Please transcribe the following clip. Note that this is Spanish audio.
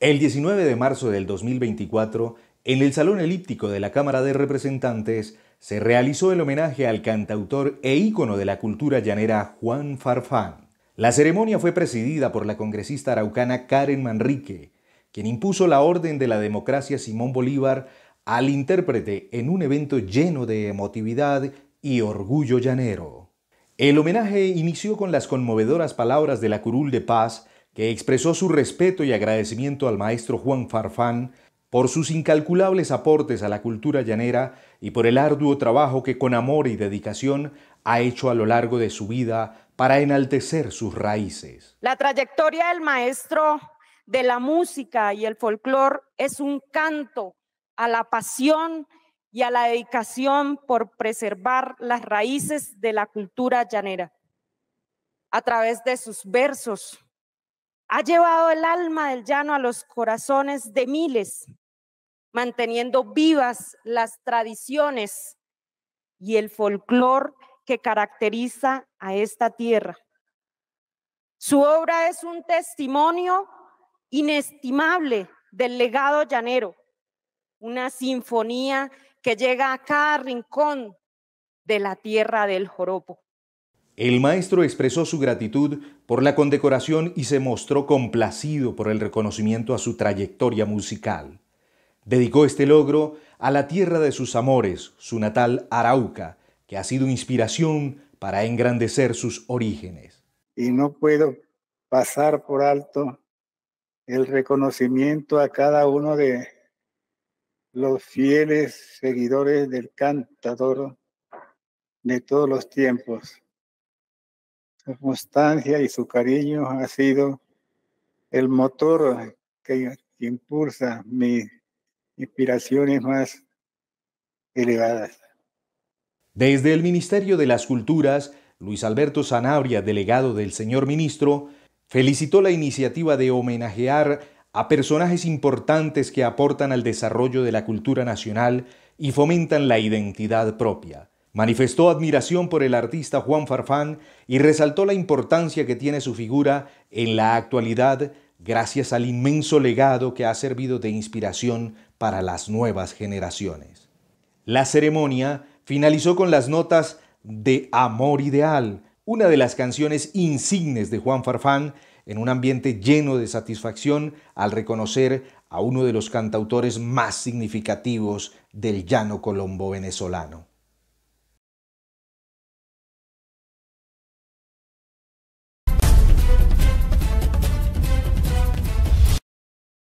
El 19 de marzo del 2024, en el Salón Elíptico de la Cámara de Representantes, se realizó el homenaje al cantautor e ícono de la cultura llanera Juan Farfán. La ceremonia fue presidida por la congresista araucana Karen Manrique, quien impuso la Orden de la Democracia Simón Bolívar al intérprete en un evento lleno de emotividad y orgullo llanero. El homenaje inició con las conmovedoras palabras de la curul de paz que expresó su respeto y agradecimiento al maestro Juan Farfán por sus incalculables aportes a la cultura llanera y por el arduo trabajo que con amor y dedicación ha hecho a lo largo de su vida para enaltecer sus raíces. La trayectoria del maestro de la música y el folclore es un canto a la pasión y a la dedicación por preservar las raíces de la cultura llanera. A través de sus versos, ha llevado el alma del llano a los corazones de miles, manteniendo vivas las tradiciones y el folclor que caracteriza a esta tierra. Su obra es un testimonio inestimable del legado llanero, una sinfonía que llega a cada rincón de la tierra del joropo. El maestro expresó su gratitud por la condecoración y se mostró complacido por el reconocimiento a su trayectoria musical. Dedicó este logro a la tierra de sus amores, su natal Arauca, que ha sido inspiración para engrandecer sus orígenes. Y no puedo pasar por alto el reconocimiento a cada uno de los fieles seguidores del cantador de todos los tiempos su constancia y su cariño ha sido el motor que impulsa mis inspiraciones más elevadas. Desde el Ministerio de las Culturas, Luis Alberto Sanabria, delegado del señor ministro, felicitó la iniciativa de homenajear a personajes importantes que aportan al desarrollo de la cultura nacional y fomentan la identidad propia. Manifestó admiración por el artista Juan Farfán y resaltó la importancia que tiene su figura en la actualidad gracias al inmenso legado que ha servido de inspiración para las nuevas generaciones. La ceremonia finalizó con las notas de Amor Ideal, una de las canciones insignes de Juan Farfán, en un ambiente lleno de satisfacción al reconocer a uno de los cantautores más significativos del llano colombo venezolano.